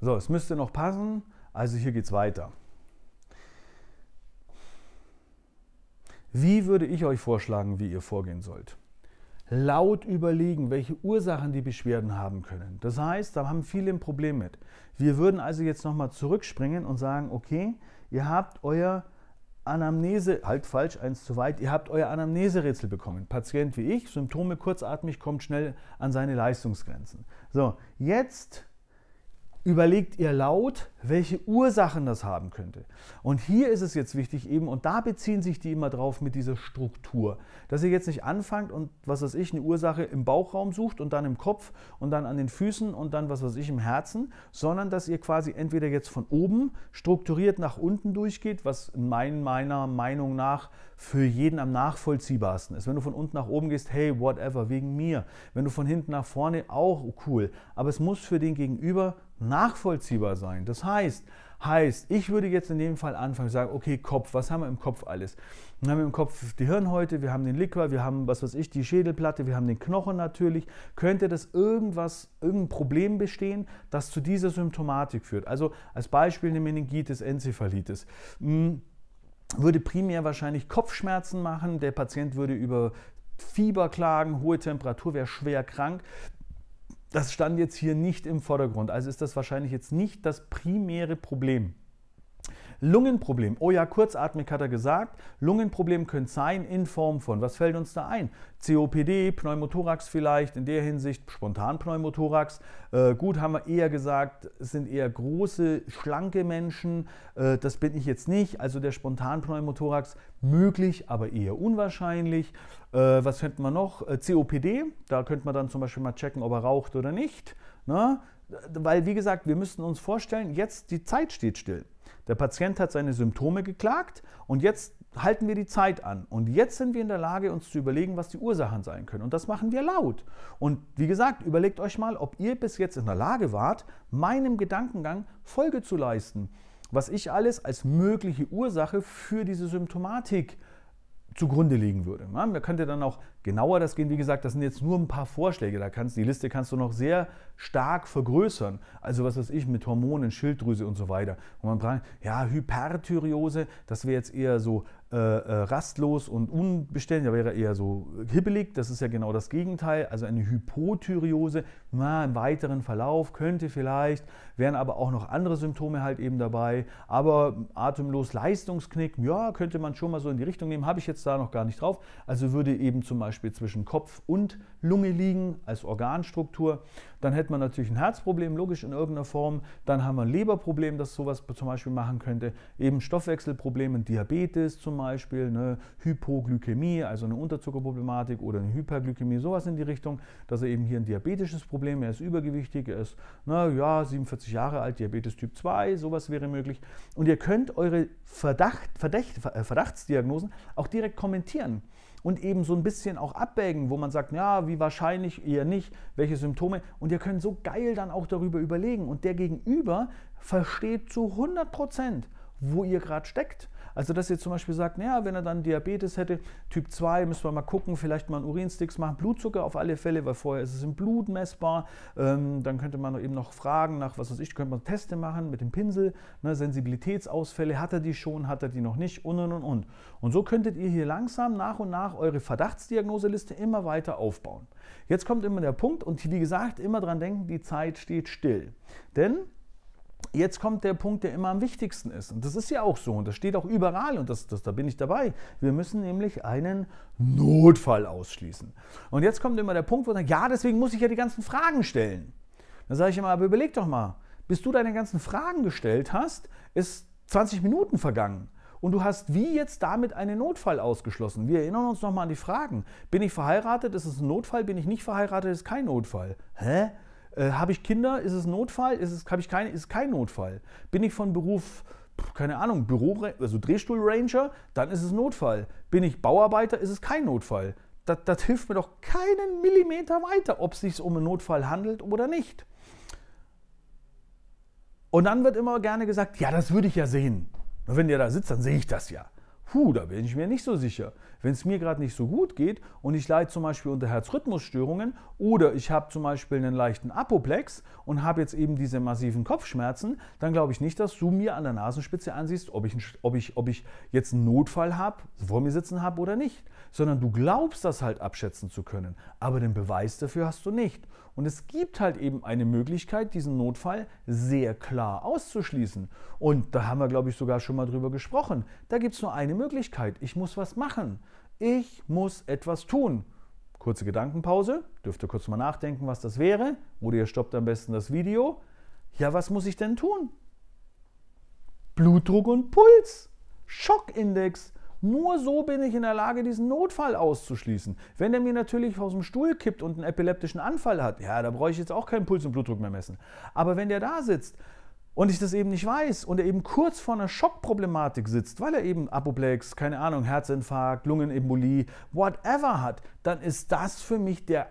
So, es müsste noch passen, also hier geht es weiter. Wie würde ich euch vorschlagen, wie ihr vorgehen sollt? Laut überlegen, welche Ursachen die Beschwerden haben können. Das heißt, da haben viele ein Problem mit. Wir würden also jetzt nochmal zurückspringen und sagen, okay, ihr habt euer Anamnese, halt falsch, eins zu weit, ihr habt euer Anamneserätsel bekommen. Patient wie ich, Symptome kurzatmig, kommt schnell an seine Leistungsgrenzen. So, jetzt überlegt ihr laut, welche Ursachen das haben könnte. Und hier ist es jetzt wichtig eben, und da beziehen sich die immer drauf mit dieser Struktur, dass ihr jetzt nicht anfangt und was weiß ich, eine Ursache im Bauchraum sucht und dann im Kopf und dann an den Füßen und dann was weiß ich im Herzen, sondern dass ihr quasi entweder jetzt von oben strukturiert nach unten durchgeht, was mein, meiner Meinung nach für jeden am nachvollziehbarsten ist. Wenn du von unten nach oben gehst, hey, whatever, wegen mir. Wenn du von hinten nach vorne, auch cool. Aber es muss für den Gegenüber nachvollziehbar sein. Das heißt? Heißt, ich würde jetzt in dem Fall anfangen sagen, okay, Kopf, was haben wir im Kopf alles? Dann haben wir im Kopf die Hirnhäute, wir haben den Liquor, wir haben, was weiß ich, die Schädelplatte, wir haben den Knochen natürlich. Könnte das irgendwas, irgendein Problem bestehen, das zu dieser Symptomatik führt? Also als Beispiel eine Meningitis, Enzephalitis. Hm, würde primär wahrscheinlich Kopfschmerzen machen, der Patient würde über Fieber klagen, hohe Temperatur, wäre schwer krank das stand jetzt hier nicht im Vordergrund. Also ist das wahrscheinlich jetzt nicht das primäre Problem. Lungenproblem. Oh ja, kurzatmig hat er gesagt. Lungenproblem könnte sein in Form von, was fällt uns da ein? COPD, Pneumothorax vielleicht, in der Hinsicht Spontanpneumothorax. Äh, gut, haben wir eher gesagt, es sind eher große, schlanke Menschen. Äh, das bin ich jetzt nicht. Also der Spontanpneumothorax möglich, aber eher unwahrscheinlich. Äh, was könnten wir noch? Äh, COPD, da könnte man dann zum Beispiel mal checken, ob er raucht oder nicht. Na? Ne? Weil, wie gesagt, wir müssen uns vorstellen, jetzt die Zeit steht still. Der Patient hat seine Symptome geklagt und jetzt halten wir die Zeit an. Und jetzt sind wir in der Lage, uns zu überlegen, was die Ursachen sein können. Und das machen wir laut. Und wie gesagt, überlegt euch mal, ob ihr bis jetzt in der Lage wart, meinem Gedankengang Folge zu leisten. Was ich alles als mögliche Ursache für diese Symptomatik zugrunde legen würde. Man könnte dann auch genauer das gehen, wie gesagt, das sind jetzt nur ein paar Vorschläge. Da kannst, die Liste kannst du noch sehr stark vergrößern. Also was weiß ich, mit Hormonen, Schilddrüse und so weiter. Und man fragt, ja, Hyperthyreose, das wäre jetzt eher so äh, äh, rastlos und unbeständig, da wäre eher so hibbelig, das ist ja genau das Gegenteil. Also eine Hypothyreose, na, im weiteren Verlauf könnte vielleicht, wären aber auch noch andere Symptome halt eben dabei. Aber atemlos Leistungsknick, ja, könnte man schon mal so in die Richtung nehmen, habe ich jetzt da noch gar nicht drauf. Also würde eben zum Beispiel Beispiel zwischen Kopf und Lunge liegen als Organstruktur. Dann hätte man natürlich ein Herzproblem, logisch in irgendeiner Form. Dann haben wir ein Leberproblem, das sowas zum Beispiel machen könnte. Eben Stoffwechselprobleme, Diabetes zum Beispiel, eine Hypoglykämie, also eine Unterzuckerproblematik oder eine Hyperglykämie, sowas in die Richtung, dass er eben hier ein diabetisches Problem, er ist übergewichtig, er ist, na 47 Jahre alt, Diabetes Typ 2, sowas wäre möglich. Und ihr könnt eure Verdacht, Verdacht, Verdachtsdiagnosen auch direkt kommentieren und eben so ein bisschen auch abwägen, wo man sagt, ja, wie wahrscheinlich, eher nicht, welche Symptome. Und ihr könnt so geil dann auch darüber überlegen. Und der Gegenüber versteht zu 100 Prozent, wo ihr gerade steckt also, dass ihr zum Beispiel sagt, naja, wenn er dann Diabetes hätte, Typ 2, müssen wir mal gucken, vielleicht mal einen Urinsticks machen, Blutzucker auf alle Fälle, weil vorher ist es im Blut messbar. Ähm, dann könnte man eben noch fragen nach, was weiß ich, könnte man Teste machen mit dem Pinsel, ne, Sensibilitätsausfälle, hat er die schon, hat er die noch nicht und und und und. Und so könntet ihr hier langsam nach und nach eure Verdachtsdiagnoseliste immer weiter aufbauen. Jetzt kommt immer der Punkt und wie gesagt, immer dran denken, die Zeit steht still. Denn jetzt kommt der Punkt, der immer am wichtigsten ist. Und das ist ja auch so und das steht auch überall und das, das, da bin ich dabei. Wir müssen nämlich einen Notfall ausschließen. Und jetzt kommt immer der Punkt, wo man sagt, ja, deswegen muss ich ja die ganzen Fragen stellen. Dann sage ich immer, aber überleg doch mal, bis du deine ganzen Fragen gestellt hast, ist 20 Minuten vergangen. Und du hast wie jetzt damit einen Notfall ausgeschlossen. Wir erinnern uns nochmal an die Fragen. Bin ich verheiratet? Ist es ein Notfall? Bin ich nicht verheiratet? Ist kein Notfall. Hä? Äh, habe ich Kinder? Ist es Notfall? Ist es, ich keine, ist kein Notfall? Bin ich von Beruf, keine Ahnung, Büro, also Drehstuhlranger? Dann ist es Notfall. Bin ich Bauarbeiter? Ist es kein Notfall. Das, das hilft mir doch keinen Millimeter weiter, ob es sich um einen Notfall handelt oder nicht. Und dann wird immer gerne gesagt, ja, das würde ich ja sehen. Und wenn der da sitzt, dann sehe ich das ja. Puh, da bin ich mir nicht so sicher. Wenn es mir gerade nicht so gut geht und ich leide zum Beispiel unter Herzrhythmusstörungen oder ich habe zum Beispiel einen leichten Apoplex und habe jetzt eben diese massiven Kopfschmerzen, dann glaube ich nicht, dass du mir an der Nasenspitze ansiehst, ob ich, ob ich, ob ich jetzt einen Notfall habe, vor mir sitzen habe oder nicht. Sondern du glaubst das halt abschätzen zu können, aber den Beweis dafür hast du nicht. Und es gibt halt eben eine Möglichkeit, diesen Notfall sehr klar auszuschließen. Und da haben wir, glaube ich, sogar schon mal drüber gesprochen. Da gibt es nur eine Möglichkeit. Ich muss was machen. Ich muss etwas tun. Kurze Gedankenpause. Dürft ihr kurz mal nachdenken, was das wäre. Oder ihr stoppt am besten das Video. Ja, was muss ich denn tun? Blutdruck und Puls. Schockindex. Nur so bin ich in der Lage, diesen Notfall auszuschließen. Wenn der mir natürlich aus dem Stuhl kippt und einen epileptischen Anfall hat, ja, da brauche ich jetzt auch keinen Puls und Blutdruck mehr messen. Aber wenn der da sitzt, und ich das eben nicht weiß und er eben kurz vor einer Schockproblematik sitzt, weil er eben Apoplex, keine Ahnung, Herzinfarkt, Lungenembolie, whatever hat, dann ist das für mich der,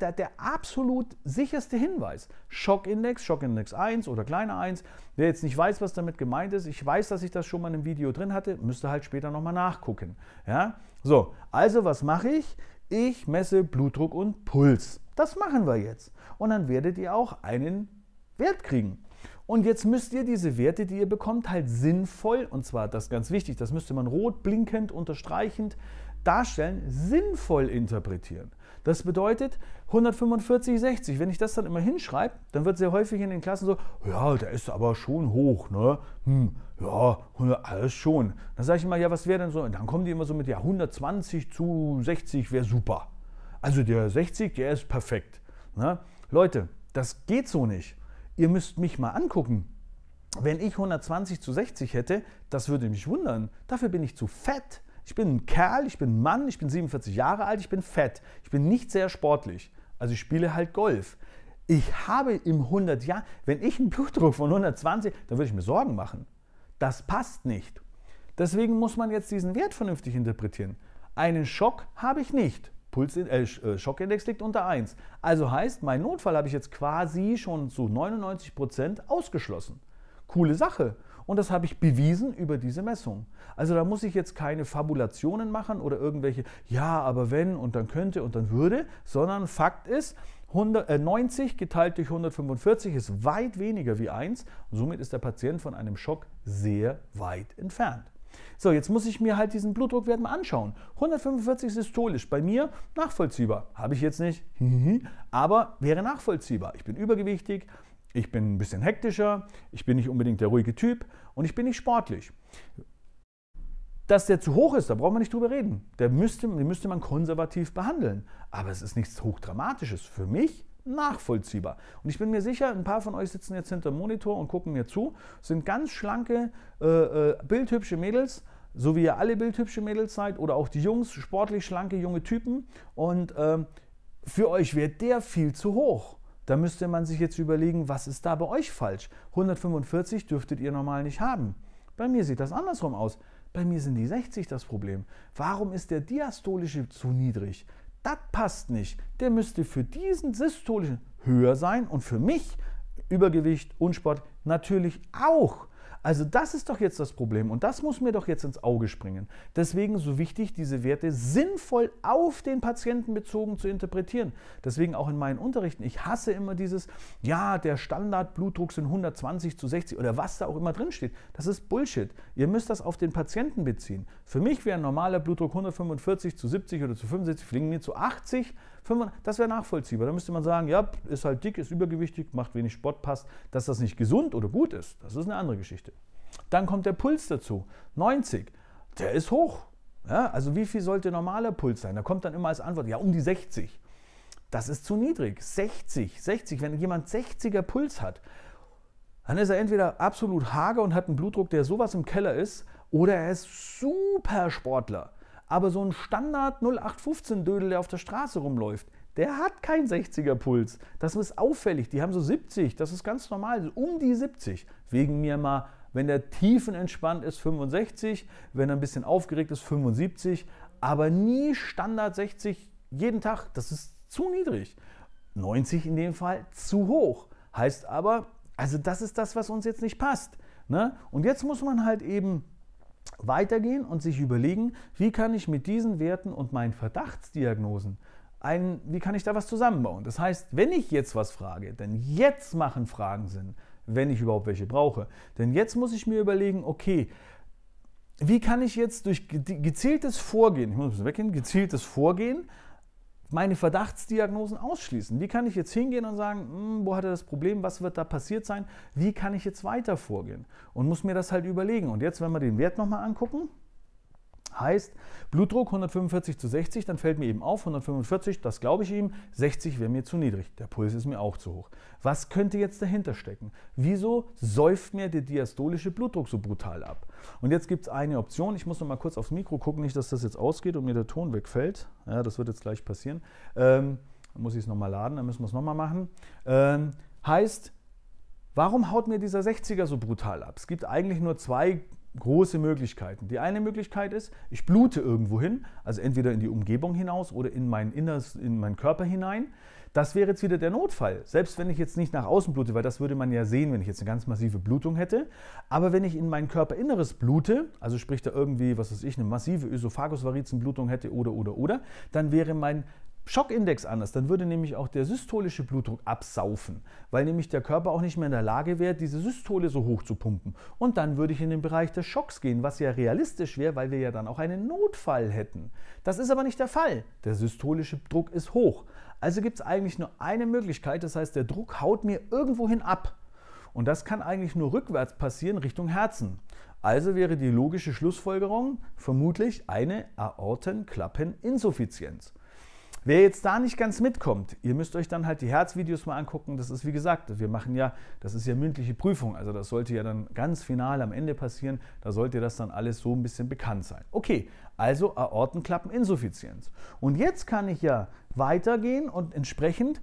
der, der absolut sicherste Hinweis. Schockindex, Schockindex 1 oder kleiner 1. Wer jetzt nicht weiß, was damit gemeint ist, ich weiß, dass ich das schon mal in einem Video drin hatte, müsste halt später nochmal nachgucken. Ja? So, also was mache ich? Ich messe Blutdruck und Puls. Das machen wir jetzt. Und dann werdet ihr auch einen Wert kriegen. Und jetzt müsst ihr diese Werte, die ihr bekommt, halt sinnvoll, und zwar das ist ganz wichtig, das müsste man rot, blinkend, unterstreichend darstellen, sinnvoll interpretieren. Das bedeutet 145, 60. Wenn ich das dann immer hinschreibe, dann wird sehr häufig in den Klassen so, ja, der ist aber schon hoch, ne? Hm, ja, alles schon. Dann sage ich immer, ja, was wäre denn so? Und dann kommen die immer so mit, ja, 120 zu 60 wäre super. Also der 60, der ist perfekt. Ne? Leute, das geht so nicht ihr müsst mich mal angucken. Wenn ich 120 zu 60 hätte, das würde mich wundern. Dafür bin ich zu fett. Ich bin ein Kerl, ich bin ein Mann, ich bin 47 Jahre alt, ich bin fett. Ich bin nicht sehr sportlich. Also ich spiele halt Golf. Ich habe im 100 Jahr, wenn ich einen Blutdruck von 120, dann würde ich mir Sorgen machen. Das passt nicht. Deswegen muss man jetzt diesen Wert vernünftig interpretieren. Einen Schock habe ich nicht. Puls, äh, äh, Schockindex liegt unter 1. Also heißt, mein Notfall habe ich jetzt quasi schon zu 99% Prozent ausgeschlossen. Coole Sache. Und das habe ich bewiesen über diese Messung. Also da muss ich jetzt keine Fabulationen machen oder irgendwelche, ja, aber wenn und dann könnte und dann würde, sondern Fakt ist, 100, äh, 90 geteilt durch 145 ist weit weniger wie 1. Somit ist der Patient von einem Schock sehr weit entfernt. So, jetzt muss ich mir halt diesen Blutdruckwert mal anschauen. 145 systolisch, bei mir nachvollziehbar. Habe ich jetzt nicht, aber wäre nachvollziehbar. Ich bin übergewichtig, ich bin ein bisschen hektischer, ich bin nicht unbedingt der ruhige Typ und ich bin nicht sportlich. Dass der zu hoch ist, da braucht man nicht drüber reden. Der müsste, den müsste man konservativ behandeln. Aber es ist nichts Hochdramatisches. Für mich nachvollziehbar. Und ich bin mir sicher, ein paar von euch sitzen jetzt hinter dem Monitor und gucken mir zu, sind ganz schlanke, äh, äh, bildhübsche Mädels, so wie ihr alle bildhübsche Mädels seid oder auch die Jungs, sportlich schlanke junge Typen. Und ähm, für euch wäre der viel zu hoch. Da müsste man sich jetzt überlegen, was ist da bei euch falsch? 145 dürftet ihr normal nicht haben. Bei mir sieht das andersrum aus. Bei mir sind die 60 das Problem. Warum ist der diastolische zu niedrig? das passt nicht. Der müsste für diesen systolischen höher sein und für mich Übergewicht, Unsport natürlich auch. Also das ist doch jetzt das Problem und das muss mir doch jetzt ins Auge springen. Deswegen so wichtig, diese Werte sinnvoll auf den Patienten bezogen zu interpretieren. Deswegen auch in meinen Unterrichten, ich hasse immer dieses, ja, der Standardblutdruck sind 120 zu 60 oder was da auch immer drin steht. Das ist Bullshit. Ihr müsst das auf den Patienten beziehen. Für mich wäre ein normaler Blutdruck 145 zu 70 oder zu 75, fliegen mir zu 80 das wäre nachvollziehbar. Da müsste man sagen, ja, ist halt dick, ist übergewichtig, macht wenig Sport, passt. Dass das nicht gesund oder gut ist, das ist eine andere Geschichte. Dann kommt der Puls dazu. 90, der ist hoch. Ja, also wie viel sollte normaler Puls sein? Da kommt dann immer als Antwort, ja, um die 60. Das ist zu niedrig. 60, 60, wenn jemand 60er Puls hat, dann ist er entweder absolut hager und hat einen Blutdruck, der sowas im Keller ist, oder er ist super Sportler. Aber so ein Standard 0815-Dödel, der auf der Straße rumläuft, der hat keinen 60er Puls. Das ist auffällig. Die haben so 70, das ist ganz normal, um die 70. Wegen mir mal, wenn der tiefenentspannt ist, 65, wenn er ein bisschen aufgeregt ist, 75, aber nie Standard 60 jeden Tag. Das ist zu niedrig. 90 in dem Fall zu hoch. Heißt aber, also das ist das, was uns jetzt nicht passt. Ne? Und jetzt muss man halt eben weitergehen und sich überlegen, wie kann ich mit diesen Werten und meinen Verdachtsdiagnosen ein, wie kann ich da was zusammenbauen? Das heißt, wenn ich jetzt was frage, denn jetzt machen Fragen Sinn, wenn ich überhaupt welche brauche. Denn jetzt muss ich mir überlegen, okay, wie kann ich jetzt durch gezieltes Vorgehen, ich muss ein bisschen weggehen, gezieltes Vorgehen meine Verdachtsdiagnosen ausschließen. Wie kann ich jetzt hingehen und sagen, hm, wo hat er das Problem, was wird da passiert sein, wie kann ich jetzt weiter vorgehen und muss mir das halt überlegen. Und jetzt, wenn wir den Wert nochmal angucken, Heißt, Blutdruck 145 zu 60, dann fällt mir eben auf, 145, das glaube ich ihm, 60 wäre mir zu niedrig, der Puls ist mir auch zu hoch. Was könnte jetzt dahinter stecken? Wieso säuft mir der diastolische Blutdruck so brutal ab? Und jetzt gibt es eine Option, ich muss noch mal kurz aufs Mikro gucken, nicht, dass das jetzt ausgeht und mir der Ton wegfällt. Ja, das wird jetzt gleich passieren. Ähm, dann muss ich es nochmal laden, dann müssen wir es nochmal machen. Ähm, heißt, warum haut mir dieser 60er so brutal ab? Es gibt eigentlich nur zwei große Möglichkeiten. Die eine Möglichkeit ist, ich blute irgendwo hin, also entweder in die Umgebung hinaus oder in meinen, Inneres, in meinen Körper hinein. Das wäre jetzt wieder der Notfall, selbst wenn ich jetzt nicht nach außen blute, weil das würde man ja sehen, wenn ich jetzt eine ganz massive Blutung hätte. Aber wenn ich in mein Körperinneres blute, also sprich da irgendwie, was weiß ich, eine massive Ösophagusvarizenblutung hätte oder, oder, oder, dann wäre mein Schockindex anders, dann würde nämlich auch der systolische Blutdruck absaufen, weil nämlich der Körper auch nicht mehr in der Lage wäre, diese Systole so hoch zu pumpen. Und dann würde ich in den Bereich des Schocks gehen, was ja realistisch wäre, weil wir ja dann auch einen Notfall hätten. Das ist aber nicht der Fall. Der systolische Druck ist hoch. Also gibt es eigentlich nur eine Möglichkeit, das heißt, der Druck haut mir irgendwohin ab. Und das kann eigentlich nur rückwärts passieren Richtung Herzen. Also wäre die logische Schlussfolgerung vermutlich eine Aortenklappeninsuffizienz. Wer jetzt da nicht ganz mitkommt, ihr müsst euch dann halt die Herzvideos mal angucken. Das ist wie gesagt, wir machen ja, das ist ja mündliche Prüfung, also das sollte ja dann ganz final am Ende passieren. Da sollte das dann alles so ein bisschen bekannt sein. Okay, also Aortenklappeninsuffizienz. Und jetzt kann ich ja weitergehen und entsprechend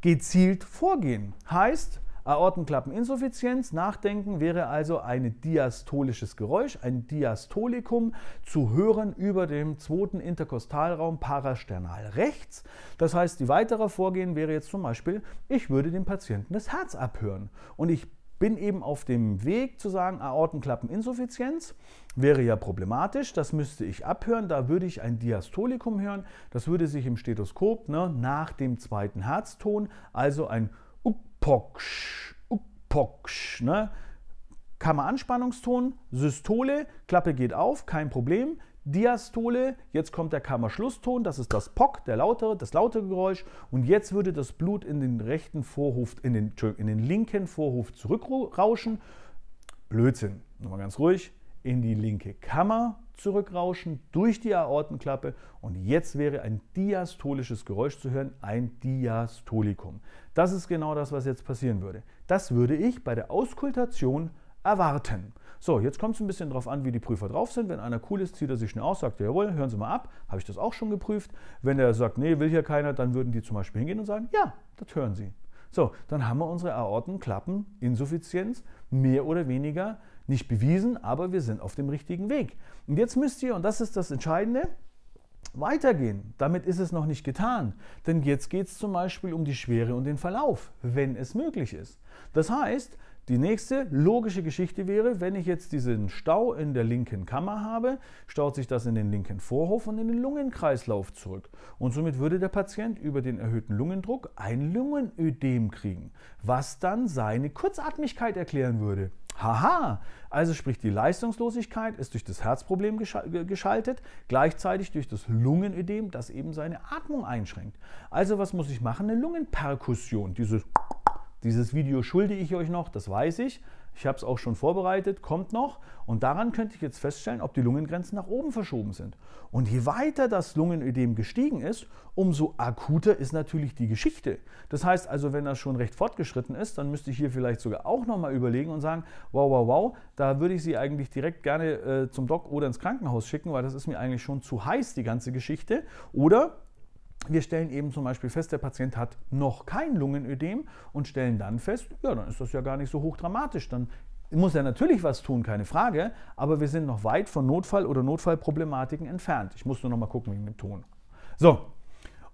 gezielt vorgehen. Heißt, Aortenklappeninsuffizienz, Nachdenken wäre also ein diastolisches Geräusch, ein Diastolikum zu hören über dem zweiten Interkostalraum parasternal rechts. Das heißt, die weitere Vorgehen wäre jetzt zum Beispiel, ich würde dem Patienten das Herz abhören und ich bin eben auf dem Weg zu sagen, Aortenklappeninsuffizienz wäre ja problematisch, das müsste ich abhören, da würde ich ein Diastolikum hören, das würde sich im Stethoskop ne, nach dem zweiten Herzton, also ein Ukpoksch, Ukpoksch. Ne? Kammeranspannungston, Systole, Klappe geht auf, kein Problem. Diastole, jetzt kommt der Kammerschlusston, das ist das Pock, der lautere, das laute Geräusch. Und jetzt würde das Blut in den rechten Vorhof, in den, in den linken Vorhof zurückrauschen. Blödsinn, nochmal ganz ruhig, in die linke Kammer zurückrauschen durch die Aortenklappe und jetzt wäre ein diastolisches Geräusch zu hören, ein Diastolikum. Das ist genau das, was jetzt passieren würde. Das würde ich bei der Auskultation erwarten. So, jetzt kommt es ein bisschen darauf an, wie die Prüfer drauf sind. Wenn einer cool ist, zieht er sich schnell aus, sagt, jawohl, hören Sie mal ab, habe ich das auch schon geprüft. Wenn er sagt, nee, will hier keiner, dann würden die zum Beispiel hingehen und sagen, ja, das hören Sie. So, dann haben wir unsere Aortenklappeninsuffizienz mehr oder weniger nicht bewiesen, aber wir sind auf dem richtigen Weg. Und jetzt müsst ihr, und das ist das Entscheidende, weitergehen. Damit ist es noch nicht getan. Denn jetzt geht es zum Beispiel um die Schwere und den Verlauf, wenn es möglich ist. Das heißt, die nächste logische Geschichte wäre, wenn ich jetzt diesen Stau in der linken Kammer habe, staut sich das in den linken Vorhof und in den Lungenkreislauf zurück. Und somit würde der Patient über den erhöhten Lungendruck ein Lungenödem kriegen, was dann seine Kurzatmigkeit erklären würde. Haha, also sprich die Leistungslosigkeit ist durch das Herzproblem geschaltet, gleichzeitig durch das Lungenödem, das eben seine Atmung einschränkt. Also was muss ich machen? Eine Lungenperkussion, dieses dieses Video schulde ich euch noch, das weiß ich. Ich habe es auch schon vorbereitet, kommt noch. Und daran könnte ich jetzt feststellen, ob die Lungengrenzen nach oben verschoben sind. Und je weiter das Lungenödem gestiegen ist, umso akuter ist natürlich die Geschichte. Das heißt also, wenn das schon recht fortgeschritten ist, dann müsste ich hier vielleicht sogar auch nochmal überlegen und sagen, wow, wow, wow, da würde ich Sie eigentlich direkt gerne äh, zum Doc oder ins Krankenhaus schicken, weil das ist mir eigentlich schon zu heiß, die ganze Geschichte. Oder wir stellen eben zum Beispiel fest, der Patient hat noch kein Lungenödem und stellen dann fest, ja, dann ist das ja gar nicht so hochdramatisch. Dann muss er natürlich was tun, keine Frage, aber wir sind noch weit von Notfall oder Notfallproblematiken entfernt. Ich muss nur noch mal gucken, wie mit Ton. So,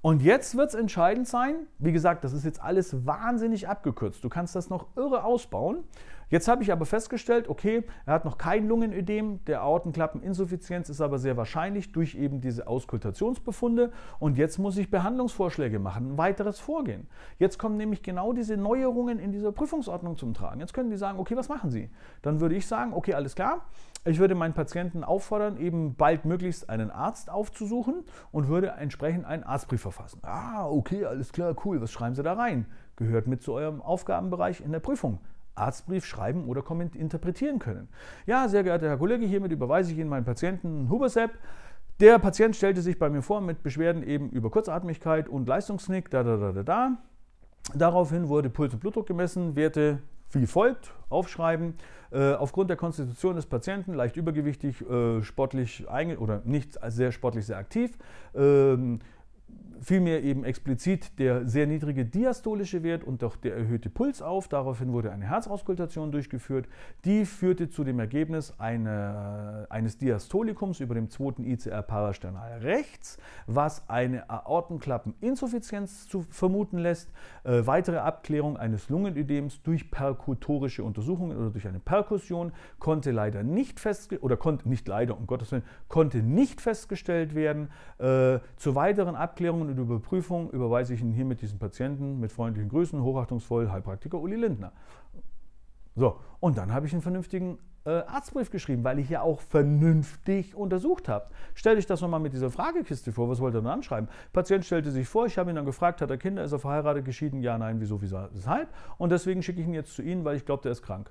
und jetzt wird es entscheidend sein, wie gesagt, das ist jetzt alles wahnsinnig abgekürzt. Du kannst das noch irre ausbauen. Jetzt habe ich aber festgestellt, okay, er hat noch kein Lungenödem, der Aortenklappeninsuffizienz ist aber sehr wahrscheinlich durch eben diese Auskultationsbefunde und jetzt muss ich Behandlungsvorschläge machen, ein weiteres Vorgehen. Jetzt kommen nämlich genau diese Neuerungen in dieser Prüfungsordnung zum Tragen. Jetzt können die sagen, okay, was machen Sie? Dann würde ich sagen, okay, alles klar. Ich würde meinen Patienten auffordern, eben baldmöglichst einen Arzt aufzusuchen und würde entsprechend einen Arztbrief verfassen. Ah, okay, alles klar, cool. Was schreiben Sie da rein? Gehört mit zu eurem Aufgabenbereich in der Prüfung. Arztbrief schreiben oder interpretieren können. Ja, sehr geehrter Herr Kollege, hiermit überweise ich Ihnen meinen Patienten Hubersepp. Der Patient stellte sich bei mir vor mit Beschwerden eben über Kurzatmigkeit und Leistungsnick, da, da, da, da, da. Daraufhin wurde Puls und Blutdruck gemessen, Werte wie folgt, aufschreiben, äh, aufgrund der Konstitution des Patienten, leicht übergewichtig, äh, sportlich oder nicht sehr sportlich, sehr aktiv, ähm, vielmehr eben explizit der sehr niedrige diastolische Wert und auch der erhöhte Puls auf. Daraufhin wurde eine Herzauskultation durchgeführt. Die führte zu dem Ergebnis eine, äh, eines Diastolikums über dem zweiten ICR parasternal rechts, was eine Aortenklappeninsuffizienz zu vermuten lässt. Äh, weitere Abklärung eines Lungenödems durch perkutorische Untersuchungen oder durch eine Perkussion konnte leider nicht festgestellt oder konnte nicht leider um Gottes Willen konnte nicht festgestellt werden. Äh, zu weiteren Abklärungen und über Prüfung überweise ich Ihnen hiermit diesen Patienten mit freundlichen Grüßen, hochachtungsvoll Heilpraktiker Uli Lindner. So, und dann habe ich einen vernünftigen äh, Arztbrief geschrieben, weil ich ja auch vernünftig untersucht habe. Stell dich das nochmal mit dieser Fragekiste vor, was wollte er dann anschreiben? Patient stellte sich vor, ich habe ihn dann gefragt, hat er Kinder, ist er verheiratet, geschieden, ja, nein, wieso, wieso, weshalb? Und deswegen schicke ich ihn jetzt zu Ihnen, weil ich glaube, der ist krank.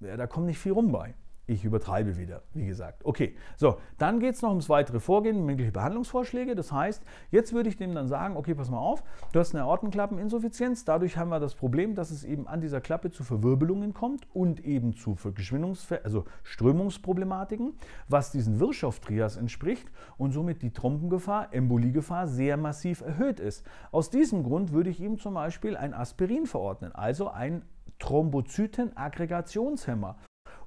Ja, da kommt nicht viel rum bei ich übertreibe wieder, wie gesagt. Okay, so, dann geht es noch ums weitere Vorgehen, mögliche Behandlungsvorschläge. Das heißt, jetzt würde ich dem dann sagen, okay, pass mal auf, du hast eine Aortenklappeninsuffizienz. Dadurch haben wir das Problem, dass es eben an dieser Klappe zu Verwirbelungen kommt und eben zu Geschwindungs also Strömungsproblematiken, was diesen wirtschaft entspricht und somit die Trompengefahr, Emboliegefahr sehr massiv erhöht ist. Aus diesem Grund würde ich ihm zum Beispiel ein Aspirin verordnen, also ein Thrombozytenaggregationshemmer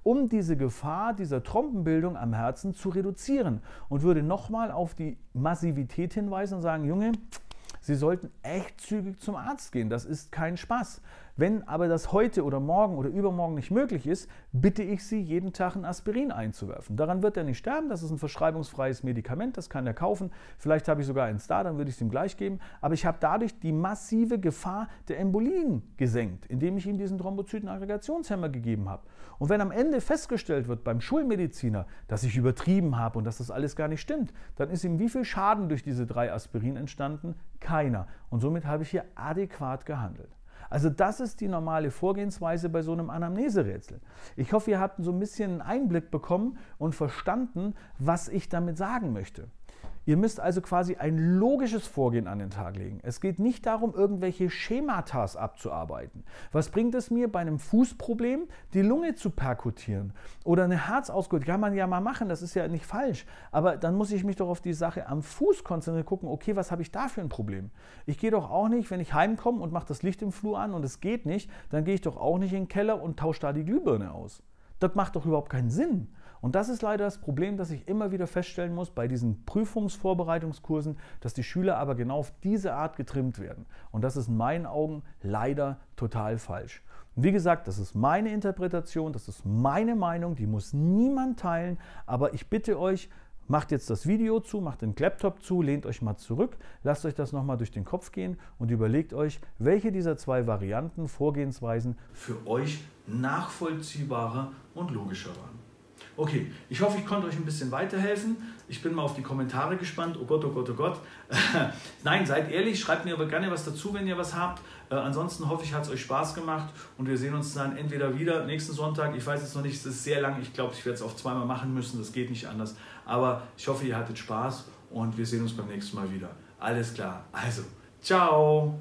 um diese Gefahr dieser Trompenbildung am Herzen zu reduzieren und würde nochmal auf die Massivität hinweisen und sagen, Junge, Sie sollten echt zügig zum Arzt gehen. Das ist kein Spaß. Wenn aber das heute oder morgen oder übermorgen nicht möglich ist, bitte ich Sie, jeden Tag ein Aspirin einzuwerfen. Daran wird er nicht sterben, das ist ein verschreibungsfreies Medikament, das kann er kaufen. Vielleicht habe ich sogar einen Star, dann würde ich es ihm gleich geben. Aber ich habe dadurch die massive Gefahr der Embolien gesenkt, indem ich ihm diesen Thrombozytenaggregationshemmer gegeben habe. Und wenn am Ende festgestellt wird beim Schulmediziner, dass ich übertrieben habe und dass das alles gar nicht stimmt, dann ist ihm wie viel Schaden durch diese drei Aspirin entstanden? Keiner. Und somit habe ich hier adäquat gehandelt. Also das ist die normale Vorgehensweise bei so einem Anamneserätsel. Ich hoffe, ihr habt so ein bisschen einen Einblick bekommen und verstanden, was ich damit sagen möchte. Ihr müsst also quasi ein logisches Vorgehen an den Tag legen. Es geht nicht darum, irgendwelche Schematas abzuarbeiten. Was bringt es mir bei einem Fußproblem, die Lunge zu perkutieren oder eine Herzausgut? Kann man ja mal machen, das ist ja nicht falsch. Aber dann muss ich mich doch auf die Sache am Fuß konzentrieren, gucken, okay, was habe ich da für ein Problem? Ich gehe doch auch nicht, wenn ich heimkomme und mache das Licht im Flur an und es geht nicht, dann gehe ich doch auch nicht in den Keller und tausche da die Glühbirne aus. Das macht doch überhaupt keinen Sinn. Und das ist leider das Problem, das ich immer wieder feststellen muss bei diesen Prüfungsvorbereitungskursen, dass die Schüler aber genau auf diese Art getrimmt werden. Und das ist in meinen Augen leider total falsch. wie gesagt, das ist meine Interpretation, das ist meine Meinung, die muss niemand teilen, aber ich bitte euch, Macht jetzt das Video zu, macht den Laptop zu, lehnt euch mal zurück, lasst euch das nochmal durch den Kopf gehen und überlegt euch, welche dieser zwei Varianten, Vorgehensweisen für euch nachvollziehbarer und logischer waren. Okay, ich hoffe, ich konnte euch ein bisschen weiterhelfen. Ich bin mal auf die Kommentare gespannt. Oh Gott, oh Gott, oh Gott. Nein, seid ehrlich, schreibt mir aber gerne was dazu, wenn ihr was habt. Äh, ansonsten hoffe ich, hat es euch Spaß gemacht und wir sehen uns dann entweder wieder nächsten Sonntag. Ich weiß jetzt noch nicht, es ist sehr lang. Ich glaube, ich werde es auch zweimal machen müssen. Das geht nicht anders. Aber ich hoffe, ihr hattet Spaß und wir sehen uns beim nächsten Mal wieder. Alles klar. Also, ciao.